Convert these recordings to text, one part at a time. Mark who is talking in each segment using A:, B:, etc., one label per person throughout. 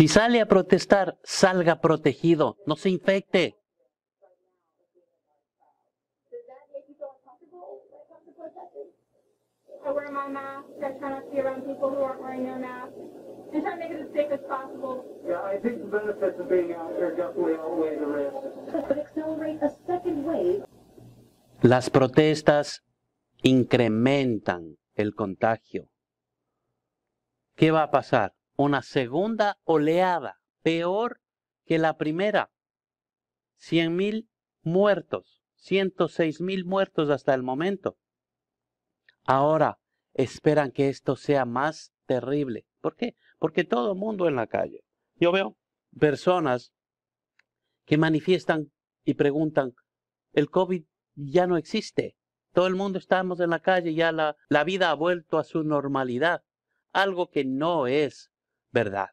A: Si sale a protestar, salga protegido, no se infecte. Las protestas incrementan el contagio. ¿Qué va a pasar? una segunda oleada peor que la primera. 100.000 muertos, 106.000 muertos hasta el momento. Ahora esperan que esto sea más terrible. ¿Por qué? Porque todo el mundo en la calle. Yo veo personas que manifiestan y preguntan, el COVID ya no existe. Todo el mundo estamos en la calle, ya la, la vida ha vuelto a su normalidad. Algo que no es verdad.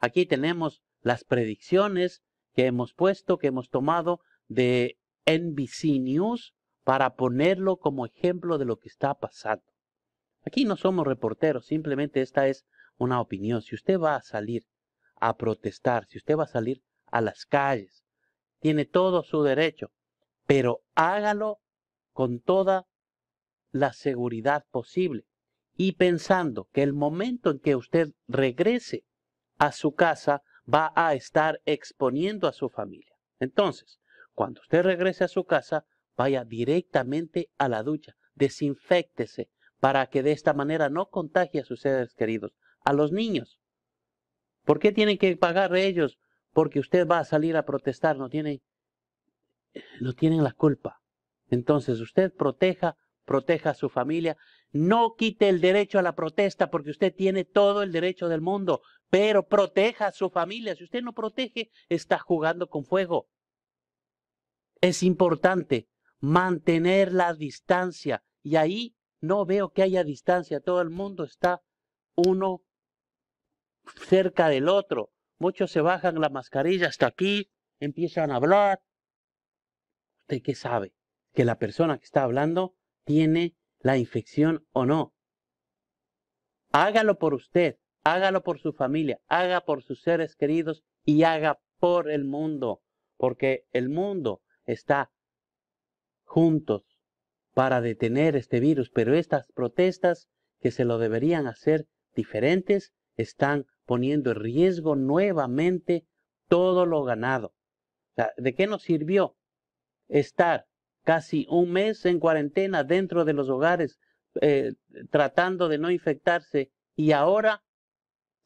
A: Aquí tenemos las predicciones que hemos puesto, que hemos tomado de NBC News para ponerlo como ejemplo de lo que está pasando. Aquí no somos reporteros, simplemente esta es una opinión. Si usted va a salir a protestar, si usted va a salir a las calles, tiene todo su derecho, pero hágalo con toda la seguridad posible y pensando que el momento en que usted regrese a su casa va a estar exponiendo a su familia. Entonces, cuando usted regrese a su casa, vaya directamente a la ducha, desinféctese para que de esta manera no contagie a sus seres queridos, a los niños. ¿Por qué tienen que pagar ellos? Porque usted va a salir a protestar, no tienen, no tienen la culpa. Entonces usted proteja, proteja a su familia no quite el derecho a la protesta porque usted tiene todo el derecho del mundo, pero proteja a su familia. Si usted no protege, está jugando con fuego. Es importante mantener la distancia y ahí no veo que haya distancia. Todo el mundo está uno cerca del otro. Muchos se bajan la mascarilla hasta aquí, empiezan a hablar. ¿Usted qué sabe? Que la persona que está hablando tiene la infección o no. Hágalo por usted, hágalo por su familia, haga por sus seres queridos y haga por el mundo, porque el mundo está juntos para detener este virus, pero estas protestas que se lo deberían hacer diferentes están poniendo en riesgo nuevamente todo lo ganado. ¿De qué nos sirvió estar casi un mes en cuarentena dentro de los hogares, eh, tratando de no infectarse, y ahora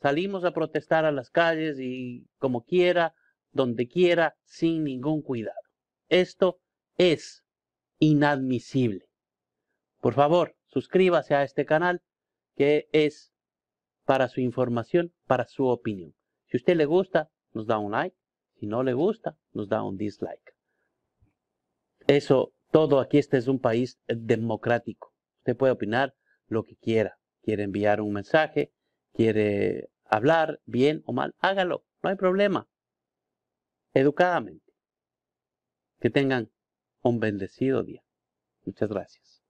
A: salimos a protestar a las calles y como quiera, donde quiera, sin ningún cuidado. Esto es inadmisible. Por favor, suscríbase a este canal que es para su información, para su opinión. Si usted le gusta, nos da un like. Si no le gusta, nos da un dislike. Eso, todo aquí, este es un país eh, democrático. Usted puede opinar lo que quiera. Quiere enviar un mensaje, quiere hablar bien o mal, hágalo, no hay problema. Educadamente. Que tengan un bendecido día. Muchas gracias.